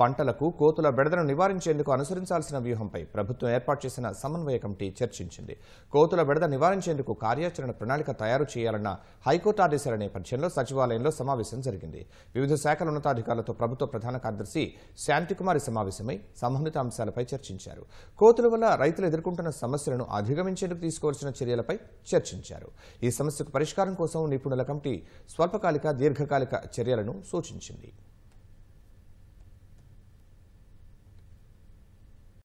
పంటలకు కోతుల బెడదను నివారించేందుకు అనుసరించాల్సిన వ్యూహంపై ప్రభుత్వం ఏర్పాటు చేసిన సమన్వయ కమిటీ చర్చించింది కోతుల బెడద నివారించేందుకు కార్యాచరణ ప్రణాళిక తయారు చేయాలన్న హైకోర్టు ఆదేశాల నేపథ్యంలో సచివాలయంలో సమావేశం జరిగింది వివిధ శాఖల ఉన్నతాధికారులతో ప్రభుత్వ ప్రధాన కార్యదర్శి శాంతికుమారి సమావేశమై సంబంధిత అంశాలపై చర్చించారు కోతుల వల్ల రైతులు ఎదుర్కొంటున్న సమస్యలను అధిగమించేందుకు తీసుకోవాల్సిన చర్యలపై చర్చించారు ఈ సమస్యకు పరిష్కారం కోసం నిపుణుల కమిటీ స్వల్పకాలిక దీర్ఘకాలిక చర్యలను సూచించింది